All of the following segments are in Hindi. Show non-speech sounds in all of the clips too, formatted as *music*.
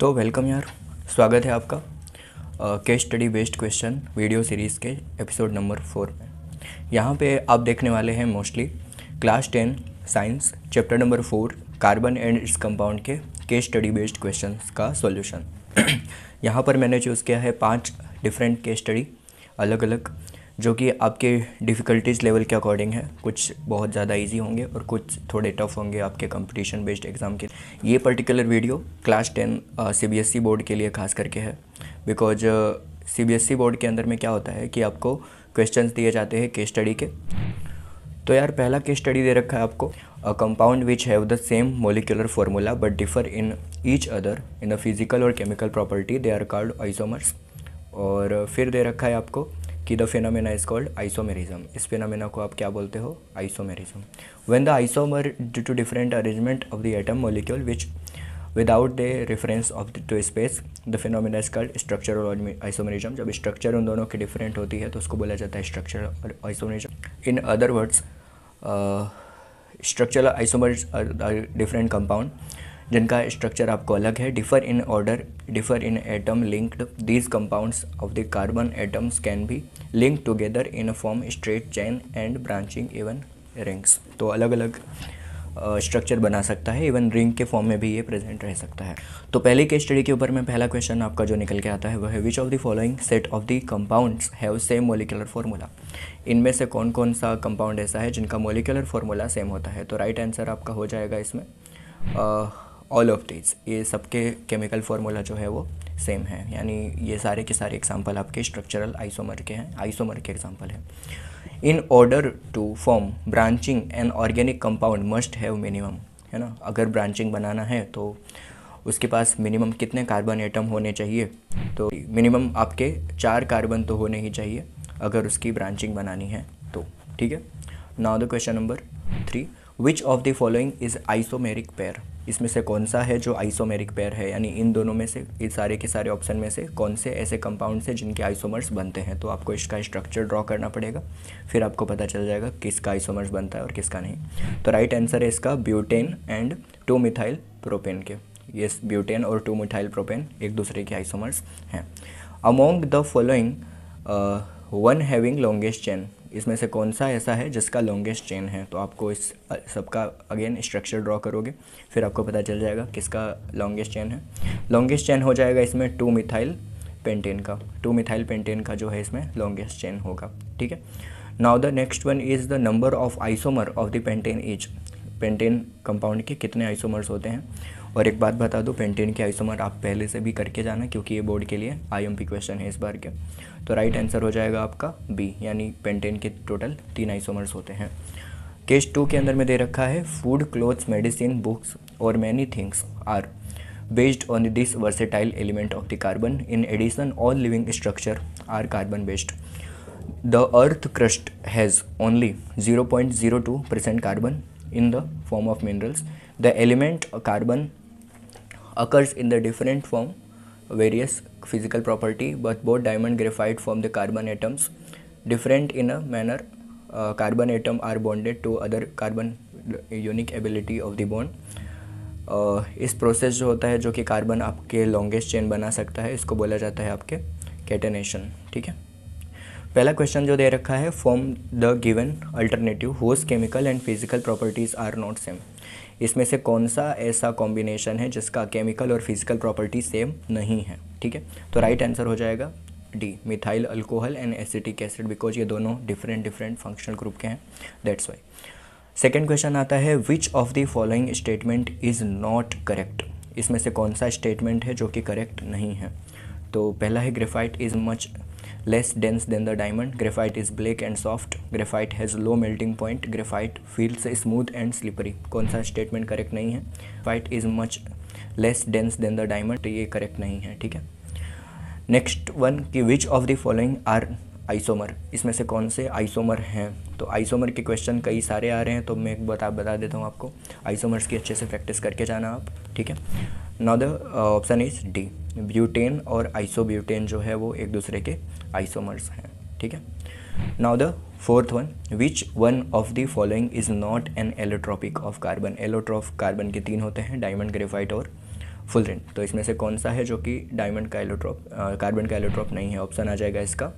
तो वेलकम यार स्वागत है आपका case study based question video series के एपिसोड नंबर फोर में यहाँ पे आप देखने वाले हैं mostly class ten science chapter number four carbon and its compound के केस स्टडी बेस्ड क्वेश्चन का सॉल्यूशन *clears throat* यहाँ पर मैंने चूज़ किया है पाँच डिफरेंट केस स्टडी अलग अलग जो कि आपके डिफ़िकल्टीज़ लेवल के अकॉर्डिंग है कुछ बहुत ज़्यादा इजी होंगे और कुछ थोड़े टफ होंगे आपके कंपटीशन बेस्ड एग्ज़ाम के ये particular video class ten C B S E board के लिए खास करके है because C B S E board के अंदर में क्या होता है कि आपको क्वेश्चन दिए जाते हैं केस स्टडी के तो यार पहला केस स्टडी दे रखा है आपको a compound which have the same molecular formula but differ in each other in the physical और chemical property they are called isomers और फिर दे रखा है आपको कि the phenomena is called isomerism इस फिनोमिना को आप क्या बोलते हो isomerism when the isomer due to different arrangement of the atom molecule which without the reference of to space the phenomena is called structural isomerism जब स्ट्रक्चर उन दोनों की डिफरेंट होती है तो उसको बोला जाता है structural isomerism in other words structural isomer different compound जिनका स्ट्रक्चर आपको अलग है differ in order differ in atom linked these compounds of the carbon atoms can be link together in form straight chain and branching even rings तो अलग अलग स्ट्रक्चर बना सकता है इवन रिंग के फॉर्म में भी ये प्रेजेंट रह सकता है तो पहले के स्टडी के ऊपर में पहला क्वेश्चन आपका जो निकल के आता है वह है which of the following set of the compounds have same molecular formula इनमें से कौन कौन सा कंपाउंड ऐसा है जिनका मोलिकुलर फॉर्मूला सेम होता है तो राइट right आंसर आपका हो जाएगा इसमें ऑल ऑफ दीज ये सबके केमिकल फार्मूला जो है वो सेम है यानी ये सारे के सारे एग्जाम्पल आपके स्ट्रक्चरल आइसोमर के हैं आइसोमर के एग्जाम्पल हैं in order to form branching an organic compound must have minimum है ना अगर ब्रांचिंग बनाना है तो उसके पास मिनिमम कितने कार्बन एटम होने चाहिए तो मिनिमम आपके चार कार्बन तो होने ही चाहिए अगर उसकी ब्रांचिंग बनानी है तो ठीक है now the question number three which of the following is isomeric pair इसमें से कौन सा है जो आइसोमेरिक पेयर है यानी इन दोनों में से इस सारे के सारे ऑप्शन में से कौन से ऐसे कंपाउंड से जिनके आइसोमर्स बनते हैं तो आपको इसका स्ट्रक्चर ड्रॉ करना पड़ेगा फिर आपको पता चल जाएगा किसका आइसोमर्स बनता है और किसका नहीं तो राइट आंसर है इसका butane and two methyl propane के ये ब्यूटेन और टू मिथाइल प्रोपेन एक दूसरे के आइसोमर्स हैं among the following one having longest chain इसमें से कौन सा ऐसा है जिसका लॉन्गेस्ट चेन है तो आपको इस सबका अगेन स्ट्रक्चर ड्रॉ करोगे फिर आपको पता चल जाएगा किसका लॉन्गेस्ट चेन है लॉन्गेस्ट चेन हो जाएगा इसमें टू मिथाइल पेंटेन का टू मिथाइल पेंटेन का जो है इसमें लॉन्गेस्ट चेन होगा ठीक है now the next one is the number of isomer of the pentane each pentane compound के कितने आइसोमर्स होते हैं और एक बात बता दो पेंटेन के आइसोमर आप पहले से भी करके जाना क्योंकि ये बोर्ड के लिए आईएमपी क्वेश्चन है इस बार के तो राइट आंसर हो जाएगा आपका बी यानी पेंटेन के टोटल तीन आइसोमर्स होते हैं केस टू के अंदर में दे रखा है फूड क्लोथ्स मेडिसिन बुक्स और many things are based on this versatile element of the carbon in addition all living structure are carbon based the earth crust has only zero point zero two percent carbon in the form of minerals The element carbon occurs in the different form various physical property but both diamond graphite form the carbon atoms different in a manner uh, carbon atom are bonded to other carbon unique ability of the bond इस प्रोसेस जो होता है जो कि कार्बन आपके लॉन्गेस्ट चेन बना सकता है इसको बोला जाता है आपके कैटेनेशन ठीक है पहला क्वेश्चन जो दे रखा है form the given alternative host chemical and physical properties are not same इसमें से कौन सा ऐसा कॉम्बिनेशन है जिसका केमिकल और फिजिकल प्रॉपर्टी सेम नहीं है ठीक है तो राइट आंसर हो जाएगा D methyl alcohol and acetic acid because ये दोनों डिफरेंट डिफरेंट फंक्शनल ग्रुप के हैं दैट्स वाई सेकेंड क्वेश्चन आता है which of the following statement is not correct इसमें से कौन सा स्टेटमेंट है जो कि करेक्ट नहीं है तो पहला है graphite is much less dense than the diamond. Graphite is black and soft. Graphite has low melting point. Graphite feels smooth and slippery. कौन सा statement correct नहीं है Graphite is much less dense than the diamond. तो ये correct नहीं है ठीक है next one कि which of the following are isomer इसमें से कौन से isomer हैं तो isomer के question कई सारे आ रहे हैं तो मैं एक बता बता देता हूँ आपको isomers की अच्छे से practice करके जाना आप ठीक है now the option is D butane और आइसोब्यूटेन जो है वो एक दूसरे के आइसोमर्स हैं ठीक है now the fourth one which one of the following is not an allotropic of carbon allotrope carbon के तीन होते हैं डायमंड ग्रेफाइट और फुलरेन तो इसमें से कौन सा है जो कि डायमंड का एलोट्रॉप कार्बन का एलोट्रॉप नहीं है ऑप्शन आ जाएगा इसका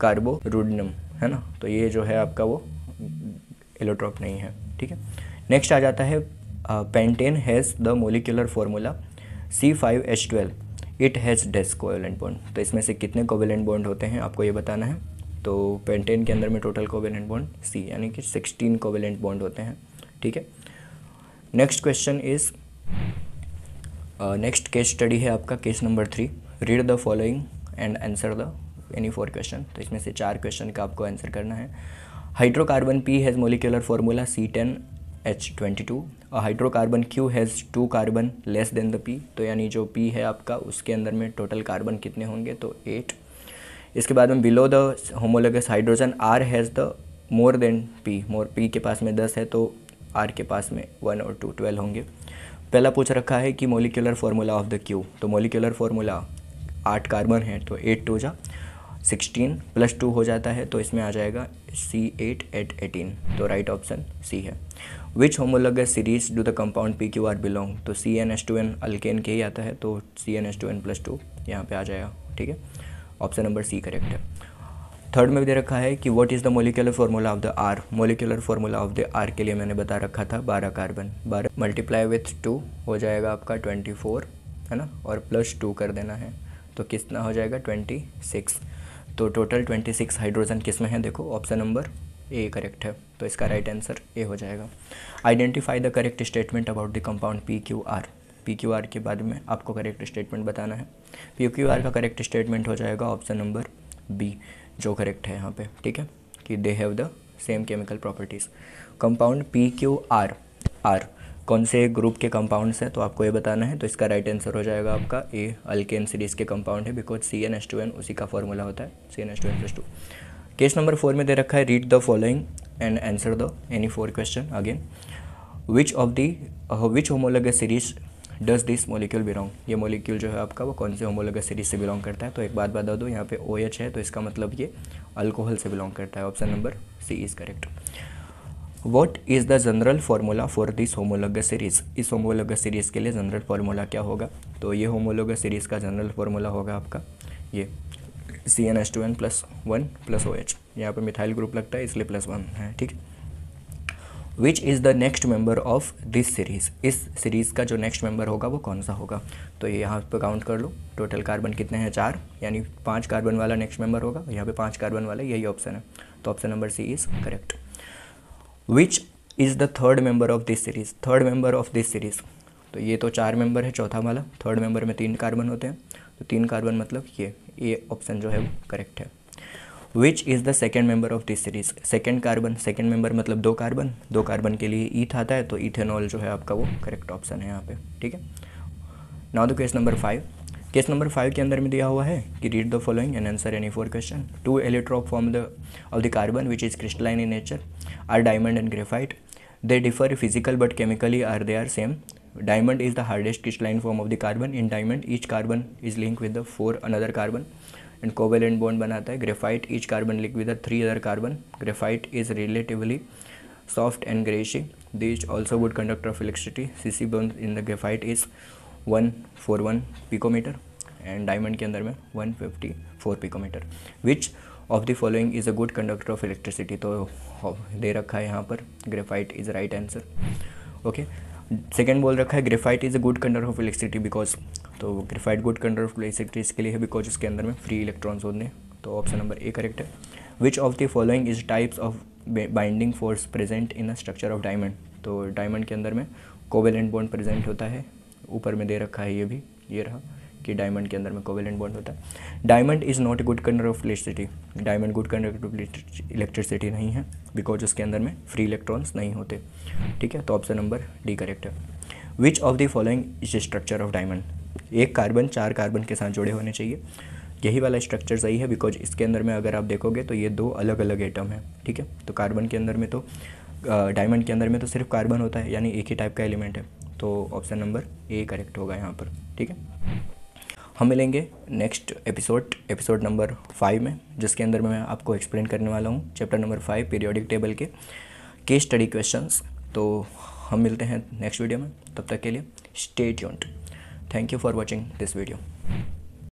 कार्बो रुडनम है ना तो ये जो है आपका वो एलोट्रॉप नहीं है ठीक है नेक्स्ट आ जाता है pentane has the molecular formula C five H twelve it has these covalent bond तो इसमें से कितने कोवेलेंट बॉन्ड होते हैं आपको ये बताना है तो पेंटेन के अंदर में टोटल कोवेलेंट बॉन्ड सी यानी कि सिक्सटीन कोवेलेंट बॉन्ड होते हैं ठीक है next question is next case study है आपका case number three read the following and answer the any four question तो इसमें से चार क्वेश्चन का आपको आंसर करना है hydrocarbon P has molecular formula C ten H twenty two hydrocarbon Q has two carbon less than the P तो यानी जो पी है आपका उसके अंदर में टोटल कार्बन कितने होंगे तो एट इसके बाद में below the homologous hydrogen R has the more than P more P के पास में दस है तो आर के पास में वन और टू ट्वेल्व होंगे पहला पूछ रखा है कि molecular formula of the Q तो मोलिकुलर फार्मूला आठ कार्बन है तो एट टू जा सिक्सटीन प्लस टू हो जाता है तो इसमें आ जाएगा सी एट एट एटीन तो राइट ऑप्शन सी है which homolog series do the compound P Q R belong तो C N S two N alkane के ही आता है तो C N S two N plus two यहाँ पर आ जाएगा ठीक है ऑप्शन नंबर सी करेक्ट है थर्ड में भी दे रखा है कि what is the molecular formula of the R molecular formula of the R के लिए मैंने बता रखा था बारह कार्बन बारह मल्टीप्लाई विथ टू हो जाएगा आपका ट्वेंटी फोर है ना और प्लस टू कर देना है तो कितना हो जाएगा ट्वेंटी सिक्स तो टोटल ट्वेंटी सिक्स हाइड्रोजन किस में है देखो ऑप्शन नंबर ए करेक्ट है तो इसका राइट आंसर ए हो जाएगा identify the correct statement about the compound P Q R P Q R के बारे में आपको करेक्ट स्टेटमेंट बताना है पी क्यू आर का करेक्ट हम्म। स्टेटमेंट हो जाएगा ऑप्शन नंबर बी जो करेक्ट है यहाँ पे ठीक है कि they have the same chemical properties compound P Q R R कौन से ग्रुप के कंपाउंड्स हैं तो आपको ये बताना है तो इसका राइट आंसर हो जाएगा आपका ए अल्केन सीरीज़ के कंपाउंड है because C N S two N उसी का फॉर्मूला होता है C N S two N plus two case number four में दे रखा है read the following and answer the any four question again which of the which homolog series does this molecule belong ये मोलिक्यूल जो है आपका वो कौन से होमोलग सीरीज से बिलोंग करता है तो एक बात बता दो यहाँ पे ओ OH है तो इसका मतलब ये अल्कोहल से बिलोंग करता है option number C is correct what is the general formula for this homolog series इस होमोलोगस सीरीज़ के लिए जनरल फार्मूला क्या होगा तो ये होमोलोग सीरीज़ का जनरल फार्मूला होगा आपका ये C N S two N plus one plus O H यहाँ पर मिथाइल ग्रुप लगता है इसलिए प्लस वन है ठीक है which is the next member of this series इस सीरीज़ का जो नेक्स्ट मेंबर होगा वो कौन सा होगा तो ये यहाँ पर काउंट कर लो टोटल कार्बन कितने हैं चार यानी पाँच कार्बन वाला नेक्स्ट मेंबर होगा यहाँ पे पाँच कार्बन वाला यही ऑप्शन है तो option number C is correct which is the third member of this series third member of this series तो ये तो चार मेंबर है चौथा वाला थर्ड मेंबर में तीन कार्बन होते हैं तो तीन कार्बन मतलब ये ये ऑप्शन जो है वो करेक्ट है which is the second member of this series second carbon second member मतलब दो कार्बन दो कार्बन के लिए ईथ e आता है तो इथेनॉल जो है आपका वो करेक्ट ऑप्शन है यहाँ पे ठीक है now the question number five case number five के अंदर में दिया हुआ है कि read the following and answer any four question two allotrope form the of the carbon which is crystalline in nature are diamond and graphite they differ physical but chemically are they are same diamond is the hardest crystalline form of the carbon in diamond each carbon is link with the four another carbon and covalent bond बनाता है graphite each carbon link with three other carbon graphite is relatively soft and greasy the is also good conductor of electricity C C bond in the graphite is one four one picometer and diamond के अंदर में one fifty four picometer which of the following is a good conductor of electricity तो दे रखा है यहाँ पर graphite is right answer okay second बोल रखा है graphite is a good conductor of electricity because तो graphite good conductor of electricity इसके लिए है बिकॉज इसके अंदर में फ्री इलेक्ट्रॉन्स होते हैं तो ऑप्शन नंबर ए करेक्ट है which of the following is types of binding force present in a structure of diamond तो डायमंड के अंदर में कोवेलेंट बॉन्ड प्रेजेंट होता है ऊपर में दे रखा है ये भी ये रहा कि डायमंड के अंदर में कोवेलेंट बॉन्ड होता है diamond is not a good conductor of electricity diamond good conductor of electricity नहीं है बिकॉज उसके अंदर में फ्री इलेक्ट्रॉन्स नहीं होते ठीक है तो ऑप्शन नंबर डी करेक्ट है which of the following is structure of diamond एक कार्बन चार कार्बन के साथ जुड़े होने चाहिए यही वाला स्ट्रक्चर सही है बिकॉज इसके अंदर में अगर आप देखोगे तो ये दो अलग अलग एटम है ठीक है तो कार्बन के अंदर में तो डायमंड के अंदर में तो सिर्फ कार्बन होता है यानी एक ही टाइप का एलिमेंट है तो ऑप्शन नंबर ए करेक्ट होगा यहाँ पर ठीक है हम मिलेंगे next episode episode number five में जिसके अंदर मैं आपको एक्सप्लेन करने वाला हूँ chapter number five periodic table के के स्टडी क्वेश्चंस तो हम मिलते हैं नेक्स्ट वीडियो में तब तक के लिए stay tuned thank you for watching this video